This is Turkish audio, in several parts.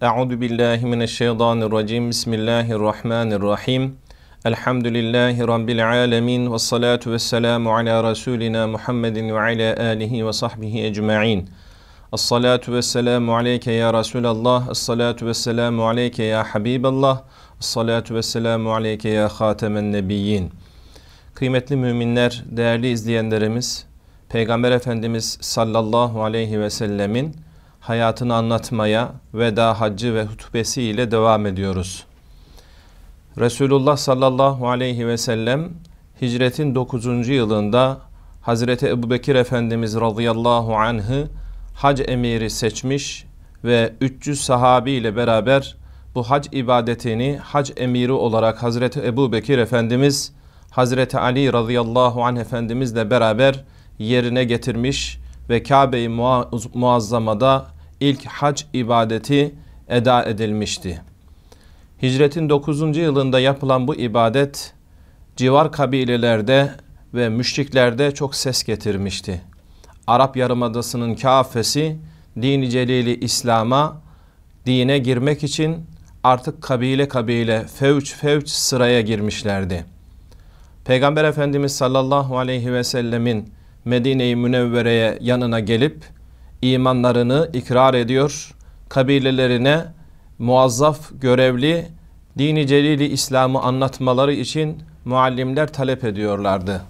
Euzu billahi mineşşeytanirracim. Bismillahirrahmanirrahim. Elhamdülillahi rabbil alamin ve salatu vesselamu ala rasulina Muhammedin ve ala alihi ve sahbihi ecmaîn. Esselatu vesselamu aleyke ya Resulallah. Esselatu vesselamu aleyke ya Habiballah. Esselatu vesselamu aleyke ya Hatemen Nebiyyin. Kıymetli müminler, değerli izleyenlerimiz, Peygamber Efendimiz sallallahu aleyhi ve sellemin hayatını anlatmaya veda haccı ve hutbesi ile devam ediyoruz. Resulullah sallallahu aleyhi ve sellem hicretin 9. yılında Hazreti Bekir Efendimiz radıyallahu anh'ı hac emiri seçmiş ve 300 sahabi ile beraber bu hac ibadetini hac emiri olarak Hazreti Ebu Bekir Efendimiz, Hazreti Ali radıyallahu anh Efendimizle beraber yerine getirmiş ve Kabe'yi Muazzama'da ilk hac ibadeti eda edilmişti. Hicretin 9. yılında yapılan bu ibadet civar kabilelerde ve müşriklerde çok ses getirmişti. Arap Yarımadası'nın kafesi dini celili İslam'a dine girmek için artık kabile kabile fevç fevç sıraya girmişlerdi. Peygamber Efendimiz sallallahu aleyhi ve sellemin Medine-i Münevvere'ye yanına gelip imanlarını ikrar ediyor. Kabilelerine muazzaf, görevli, dini celili İslam'ı anlatmaları için muallimler talep ediyorlardı.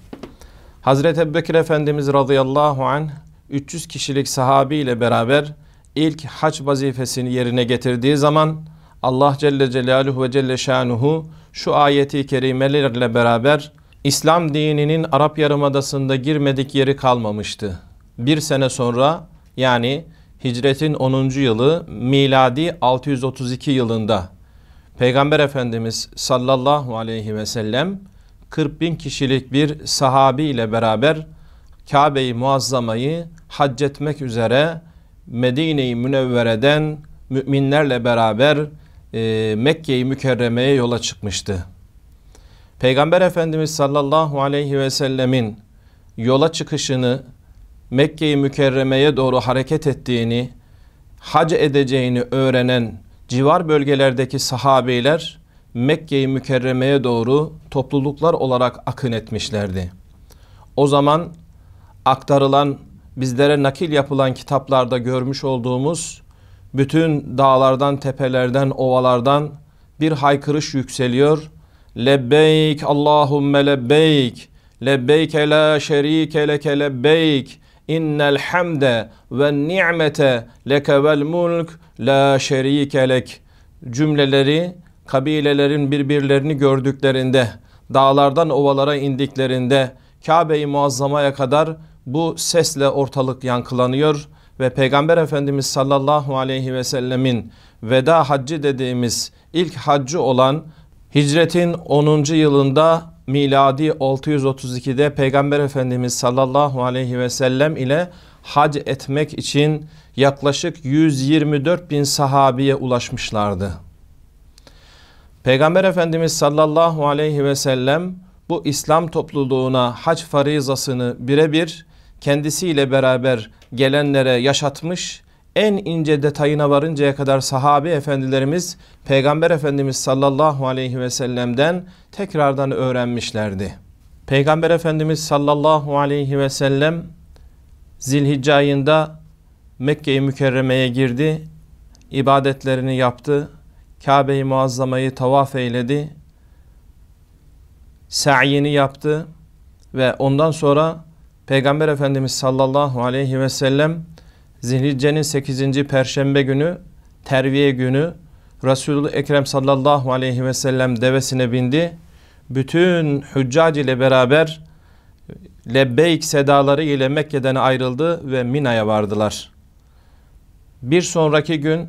Hazreti Ebubekir Efendimiz radıyallahu anh 300 kişilik sahabi ile beraber ilk hac vazifesini yerine getirdiği zaman Allah Celle Celaluhu ve Celle Şanuhu şu ayeti kerimelerle beraber İslam dininin Arap Yarımadası'nda girmedik yeri kalmamıştı. Bir sene sonra yani hicretin 10. yılı miladi 632 yılında Peygamber Efendimiz sallallahu aleyhi ve sellem 40 bin kişilik bir sahabi ile beraber kabe Muazzama'yı hac etmek üzere Medine'yi Münevvere'den müminlerle beraber e, mekke Mükerreme'ye yola çıkmıştı. Peygamber Efendimiz sallallahu aleyhi ve sellemin yola çıkışını Mekke-i Mükerreme'ye doğru hareket ettiğini, hac edeceğini öğrenen civar bölgelerdeki sahabiler, Mekke-i Mükerreme'ye doğru topluluklar olarak akın etmişlerdi. O zaman aktarılan bizlere nakil yapılan kitaplarda görmüş olduğumuz bütün dağlardan, tepelerden, ovalardan bir haykırış yükseliyor. Lebbeyk Allahumme lebbeyk, lebbeyke la şerike leke lebbeyk, innel hamde ve ni'mete leke vel mulk la şerike lek cümleleri kabilelerin birbirlerini gördüklerinde dağlardan ovalara indiklerinde Kabe-i Muazzama'ya kadar bu sesle ortalık yankılanıyor ve Peygamber Efendimiz sallallahu aleyhi ve sellemin veda haccı dediğimiz ilk haccı olan hicretin 10. yılında miladi 632'de Peygamber Efendimiz sallallahu aleyhi ve sellem ile hac etmek için yaklaşık 124 bin sahabiye ulaşmışlardı. Peygamber Efendimiz sallallahu aleyhi ve sellem bu İslam topluluğuna hac farizasını birebir kendisiyle beraber gelenlere yaşatmış en ince detayına varıncaya kadar sahabi efendilerimiz Peygamber Efendimiz sallallahu aleyhi ve sellem'den tekrardan öğrenmişlerdi. Peygamber Efendimiz sallallahu aleyhi ve sellem Zilhicce ayında Mekke-i Mükerreme'ye girdi, ibadetlerini yaptı, Kabe-i Muazzama'yı tavaf eyledi, sa'yini yaptı ve ondan sonra Peygamber Efendimiz sallallahu aleyhi ve sellem Zilhicce'nin 8. Perşembe günü terviye günü Resulullah Ekrem sallallahu aleyhi ve sellem devesine bindi. Bütün hüccac ile beraber lebbeyk sedaları ile Mekke'den ayrıldı ve Mina'ya vardılar. Bir sonraki gün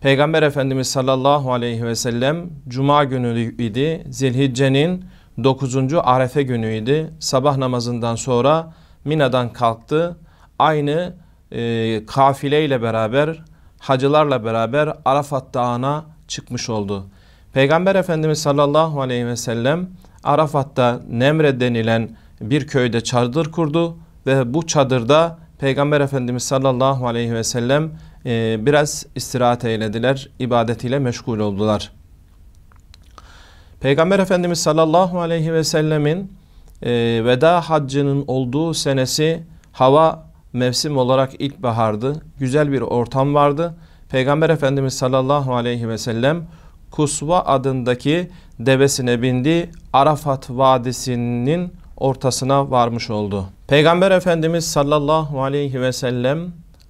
Peygamber Efendimiz sallallahu aleyhi ve sellem Cuma günü idi. Zilhicce'nin 9. Arefe günüydü. Sabah namazından sonra Mina'dan kalktı. Aynı e, kafileyle beraber, hacılarla beraber Arafat Dağı'na çıkmış oldu. Peygamber Efendimiz sallallahu aleyhi ve sellem Arafat'ta Nemre denilen bir köyde çadır kurdu ve bu çadırda Peygamber Efendimiz sallallahu aleyhi ve sellem e, biraz istirahat eylediler, ibadetiyle meşgul oldular. Peygamber Efendimiz sallallahu aleyhi ve sellemin e, veda haccının olduğu senesi hava mevsim olarak ilkbahardı. Güzel bir ortam vardı. Peygamber Efendimiz sallallahu aleyhi ve sellem Kusva adındaki devesine bindi. Arafat Vadisi'nin ortasına varmış oldu. Peygamber Efendimiz sallallahu aleyhi ve sellem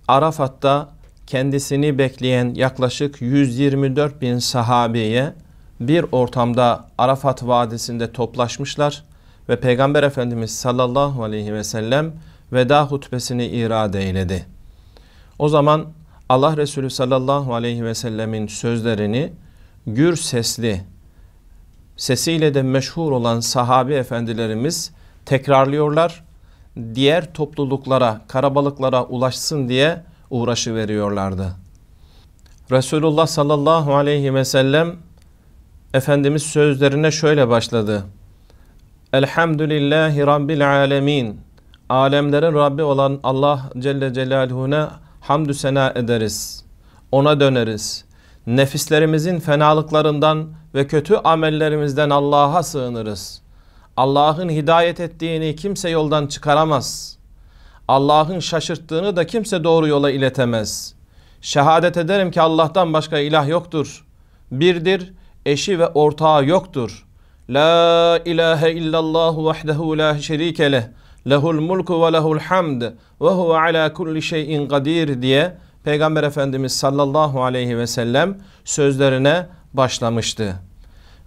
Arafat'ta kendisini bekleyen yaklaşık 124 bin sahabeye bir ortamda Arafat Vadisi'nde toplaşmışlar ve Peygamber Efendimiz sallallahu aleyhi ve sellem veda hutbesini irade eyledi. O zaman Allah Resulü sallallahu aleyhi ve sellemin sözlerini gür sesli, sesiyle de meşhur olan sahabi efendilerimiz tekrarlıyorlar. Diğer topluluklara, karabalıklara ulaşsın diye uğraşı veriyorlardı. Resulullah sallallahu aleyhi ve sellem Efendimiz sözlerine şöyle başladı. Elhamdülillahi Rabbil alemin alemlerin Rabbi olan Allah Celle Celaluhu'na hamdü sena ederiz. Ona döneriz. Nefislerimizin fenalıklarından ve kötü amellerimizden Allah'a sığınırız. Allah'ın hidayet ettiğini kimse yoldan çıkaramaz. Allah'ın şaşırttığını da kimse doğru yola iletemez. Şehadet ederim ki Allah'tan başka ilah yoktur. Birdir, eşi ve ortağı yoktur. La ilahe illallah vahdehu la şerike lehul mulku ve lehul hamd ve huve ala kulli şeyin kadir diye Peygamber Efendimiz sallallahu aleyhi ve sellem sözlerine başlamıştı.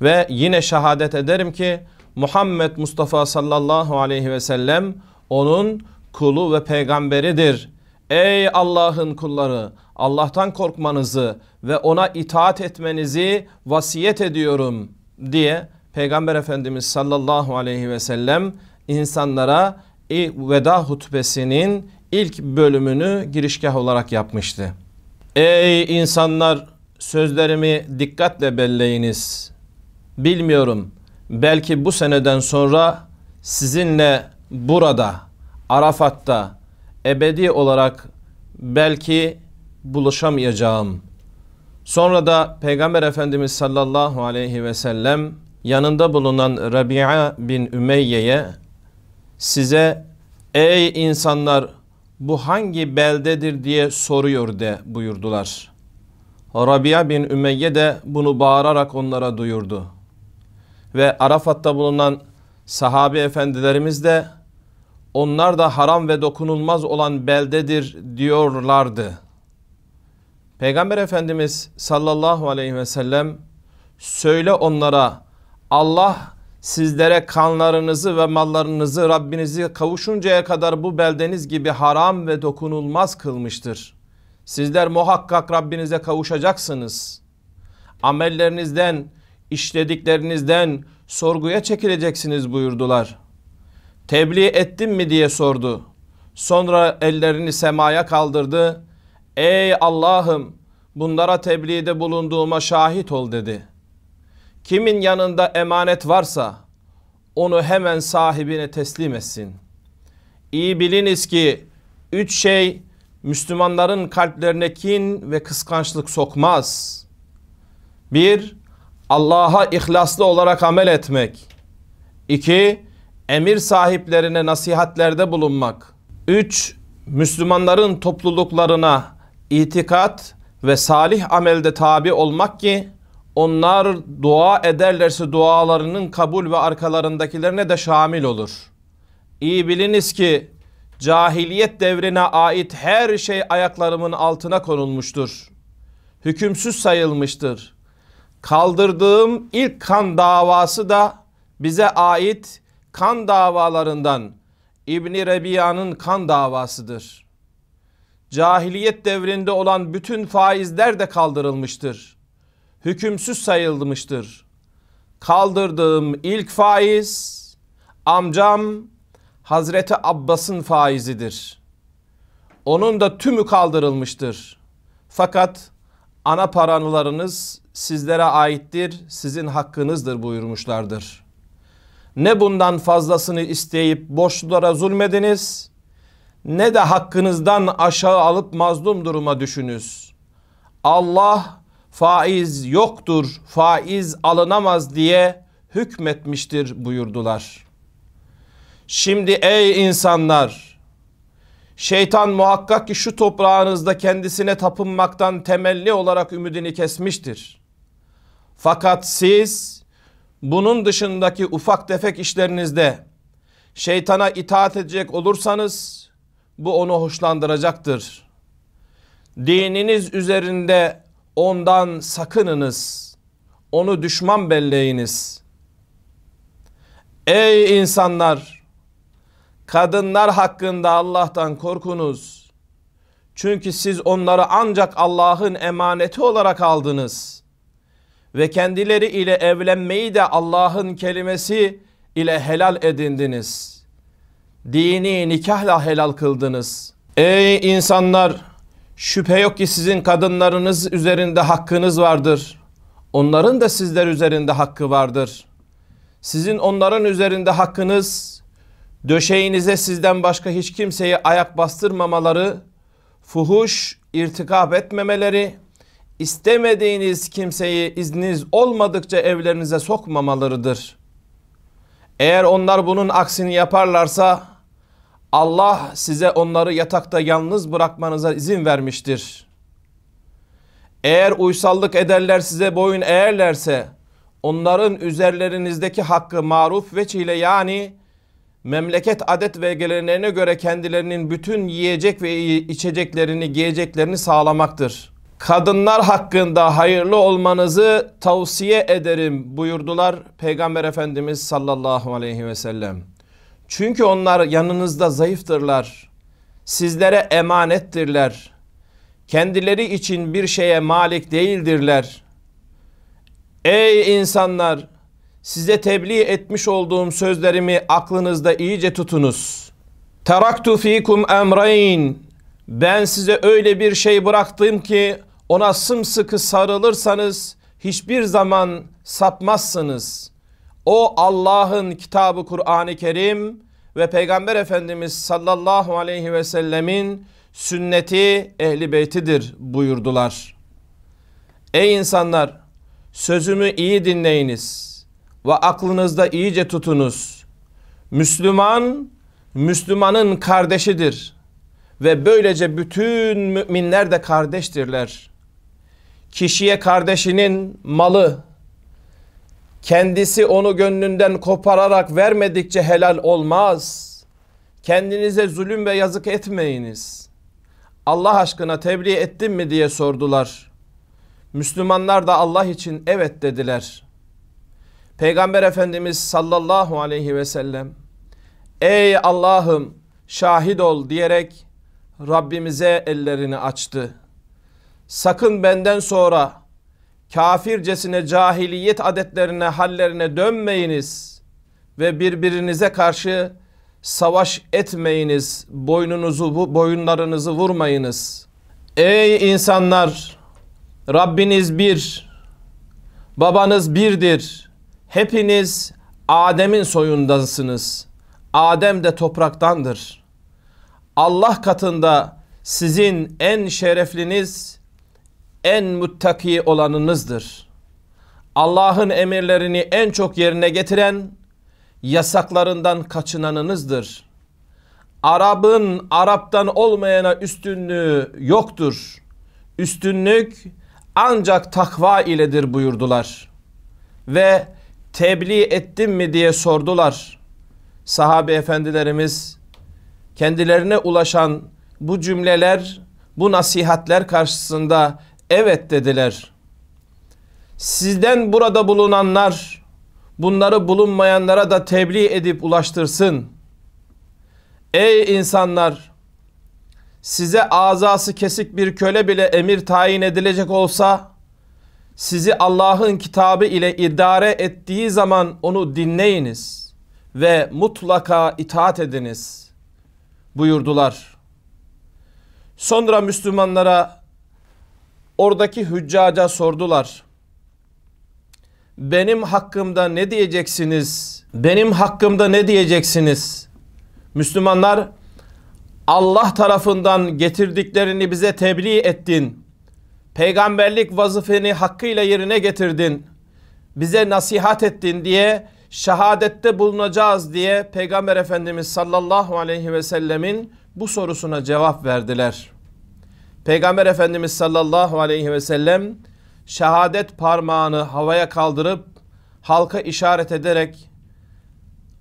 Ve yine şehadet ederim ki Muhammed Mustafa sallallahu aleyhi ve sellem onun kulu ve peygamberidir. Ey Allah'ın kulları Allah'tan korkmanızı ve ona itaat etmenizi vasiyet ediyorum diye Peygamber Efendimiz sallallahu aleyhi ve sellem insanlara veda hutbesinin ilk bölümünü girişgah olarak yapmıştı. Ey insanlar sözlerimi dikkatle belleyiniz. Bilmiyorum belki bu seneden sonra sizinle burada Arafat'ta ebedi olarak belki buluşamayacağım. Sonra da Peygamber Efendimiz sallallahu aleyhi ve sellem yanında bulunan Rabia bin Ümeyye'ye size ey insanlar bu hangi beldedir diye soruyor de buyurdular. Rabia bin Ümeyye de bunu bağırarak onlara duyurdu. Ve Arafat'ta bulunan sahabi efendilerimiz de onlar da haram ve dokunulmaz olan beldedir diyorlardı. Peygamber Efendimiz sallallahu aleyhi ve sellem söyle onlara Allah sizlere kanlarınızı ve mallarınızı Rabbinizi kavuşuncaya kadar bu beldeniz gibi haram ve dokunulmaz kılmıştır. Sizler muhakkak Rabbinize kavuşacaksınız. Amellerinizden, işlediklerinizden sorguya çekileceksiniz buyurdular. Tebliğ ettim mi diye sordu. Sonra ellerini semaya kaldırdı. Ey Allah'ım bunlara tebliğde bulunduğuma şahit ol dedi.'' Kimin yanında emanet varsa onu hemen sahibine teslim etsin. İyi biliniz ki üç şey Müslümanların kalplerine kin ve kıskançlık sokmaz. Bir, Allah'a ihlaslı olarak amel etmek. İki, emir sahiplerine nasihatlerde bulunmak. Üç, Müslümanların topluluklarına itikat ve salih amelde tabi olmak ki onlar dua ederlerse dualarının kabul ve arkalarındakilerine de şamil olur. İyi biliniz ki cahiliyet devrine ait her şey ayaklarımın altına konulmuştur. Hükümsüz sayılmıştır. Kaldırdığım ilk kan davası da bize ait kan davalarından İbni Rebiya'nın kan davasıdır. Cahiliyet devrinde olan bütün faizler de kaldırılmıştır hükümsüz sayılmıştır. Kaldırdığım ilk faiz amcam Hazreti Abbas'ın faizidir. Onun da tümü kaldırılmıştır. Fakat ana paranılarınız sizlere aittir, sizin hakkınızdır buyurmuşlardır. Ne bundan fazlasını isteyip borçlulara zulmediniz, ne de hakkınızdan aşağı alıp mazlum duruma düşünüz. Allah faiz yoktur, faiz alınamaz diye hükmetmiştir buyurdular. Şimdi ey insanlar şeytan muhakkak ki şu toprağınızda kendisine tapınmaktan temelli olarak ümidini kesmiştir. Fakat siz bunun dışındaki ufak tefek işlerinizde şeytana itaat edecek olursanız bu onu hoşlandıracaktır. Dininiz üzerinde Ondan sakınınız. Onu düşman belleyiniz. Ey insanlar! Kadınlar hakkında Allah'tan korkunuz. Çünkü siz onları ancak Allah'ın emaneti olarak aldınız. Ve kendileri ile evlenmeyi de Allah'ın kelimesi ile helal edindiniz. Dini nikahla helal kıldınız. Ey insanlar! Şüphe yok ki sizin kadınlarınız üzerinde hakkınız vardır. Onların da sizler üzerinde hakkı vardır. Sizin onların üzerinde hakkınız döşeğinize sizden başka hiç kimseyi ayak bastırmamaları, fuhuş irtikap etmemeleri, istemediğiniz kimseyi izniniz olmadıkça evlerinize sokmamalarıdır. Eğer onlar bunun aksini yaparlarsa Allah size onları yatakta yalnız bırakmanıza izin vermiştir. Eğer uysallık ederler size boyun eğerlerse onların üzerlerinizdeki hakkı maruf veçile yani memleket adet ve gelenlerine göre kendilerinin bütün yiyecek ve içeceklerini giyeceklerini sağlamaktır. Kadınlar hakkında hayırlı olmanızı tavsiye ederim buyurdular Peygamber Efendimiz sallallahu aleyhi ve sellem. Çünkü onlar yanınızda zayıftırlar. Sizlere emanettirler. Kendileri için bir şeye malik değildirler. Ey insanlar! Size tebliğ etmiş olduğum sözlerimi aklınızda iyice tutunuz. Taraktu fikum emreyn. Ben size öyle bir şey bıraktım ki ona sımsıkı sarılırsanız hiçbir zaman sapmazsınız.'' O Allah'ın kitabı Kur'an-ı Kerim ve Peygamber Efendimiz sallallahu aleyhi ve sellemin sünneti ehli beytidir buyurdular. Ey insanlar sözümü iyi dinleyiniz ve aklınızda iyice tutunuz. Müslüman Müslümanın kardeşidir ve böylece bütün müminler de kardeştirler. Kişiye kardeşinin malı, Kendisi onu gönlünden kopararak vermedikçe helal olmaz. Kendinize zulüm ve yazık etmeyiniz. Allah aşkına tebliğ ettim mi diye sordular. Müslümanlar da Allah için evet dediler. Peygamber Efendimiz sallallahu aleyhi ve sellem Ey Allah'ım şahit ol diyerek Rabbimize ellerini açtı. Sakın benden sonra kafircesine cahiliyet adetlerine hallerine dönmeyiniz ve birbirinize karşı savaş etmeyiniz boynunuzu boyunlarınızı vurmayınız. Ey insanlar Rabbiniz bir babanız birdir hepiniz Adem'in soyundansınız. Adem de topraktandır. Allah katında sizin en şerefliniz en muttaki olanınızdır. Allah'ın emirlerini en çok yerine getiren, yasaklarından kaçınanınızdır. Arap'ın Arap'tan olmayana üstünlüğü yoktur. Üstünlük ancak takva iledir buyurdular. Ve tebliğ ettim mi diye sordular. Sahabe efendilerimiz kendilerine ulaşan bu cümleler, bu nasihatler karşısında Evet dediler. Sizden burada bulunanlar bunları bulunmayanlara da tebliğ edip ulaştırsın. Ey insanlar! Size azası kesik bir köle bile emir tayin edilecek olsa sizi Allah'ın kitabı ile idare ettiği zaman onu dinleyiniz ve mutlaka itaat ediniz buyurdular. Sonra Müslümanlara Oradaki hüccaca sordular. Benim hakkımda ne diyeceksiniz? Benim hakkımda ne diyeceksiniz? Müslümanlar Allah tarafından getirdiklerini bize tebliğ ettin. Peygamberlik vazifeni hakkıyla yerine getirdin. Bize nasihat ettin diye şehadette bulunacağız diye Peygamber Efendimiz sallallahu aleyhi ve sellemin bu sorusuna cevap verdiler.'' Peygamber Efendimiz sallallahu aleyhi ve sellem şehadet parmağını havaya kaldırıp halka işaret ederek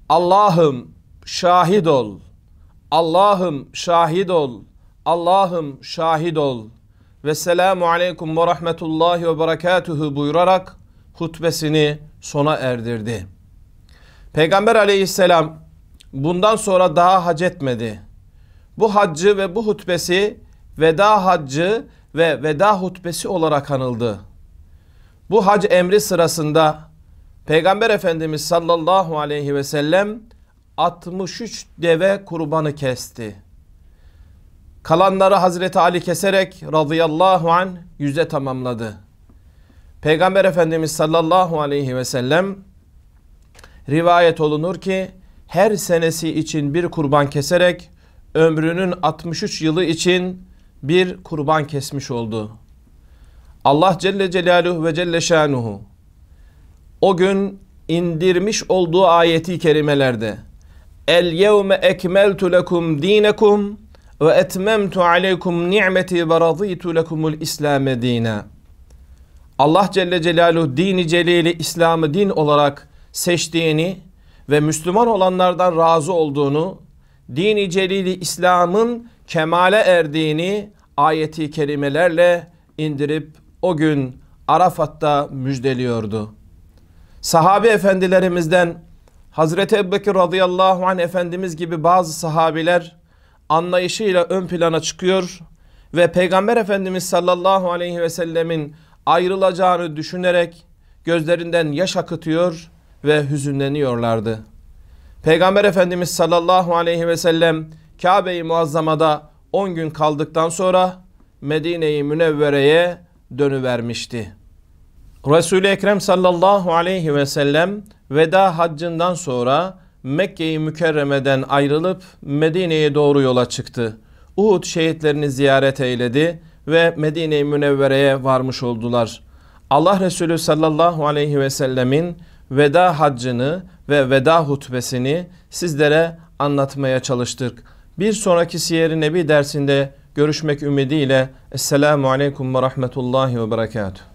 Allah'ım şahit ol. Allah'ım şahit ol. Allah'ım şahit ol. Ve selamu aleyküm ve rahmetullahi ve berekatuhu buyurarak hutbesini sona erdirdi. Peygamber aleyhisselam bundan sonra daha hac etmedi. Bu haccı ve bu hutbesi veda haccı ve veda hutbesi olarak anıldı. Bu hac emri sırasında Peygamber Efendimiz sallallahu aleyhi ve sellem 63 deve kurbanı kesti. Kalanları Hazreti Ali keserek radıyallahu an yüze tamamladı. Peygamber Efendimiz sallallahu aleyhi ve sellem rivayet olunur ki her senesi için bir kurban keserek ömrünün 63 yılı için bir kurban kesmiş oldu. Allah Celle Celaluhu ve Celle Şanuhu o gün indirmiş olduğu ayeti kerimelerde El yevme ekmeltu lekum dinekum ve etmemtu aleykum ni'meti ve raditu lekumul İslam dine. Allah Celle Celaluhu dini celili İslam'ı din olarak seçtiğini ve Müslüman olanlardan razı olduğunu, dini celili İslam'ın kemale erdiğini ayeti kerimelerle indirip o gün Arafat'ta müjdeliyordu. Sahabi efendilerimizden Hazreti Ebubekir radıyallahu anh efendimiz gibi bazı sahabiler anlayışıyla ön plana çıkıyor ve Peygamber Efendimiz sallallahu aleyhi ve sellemin ayrılacağını düşünerek gözlerinden yaş akıtıyor ve hüzünleniyorlardı. Peygamber Efendimiz sallallahu aleyhi ve sellem Kabe-i Muazzama'da 10 gün kaldıktan sonra Medine-i Münevvere'ye dönüvermişti. Resul-i Ekrem sallallahu aleyhi ve sellem veda haccından sonra Mekke-i Mükerreme'den ayrılıp Medine'ye doğru yola çıktı. Uhud şehitlerini ziyaret eyledi ve Medine-i Münevvere'ye varmış oldular. Allah Resulü sallallahu aleyhi ve sellemin veda haccını ve veda hutbesini sizlere anlatmaya çalıştık. Bir sonraki Siyer-i Nebi dersinde görüşmek ümidiyle Esselamu Aleyküm ve Rahmetullahi ve Berekatuhu.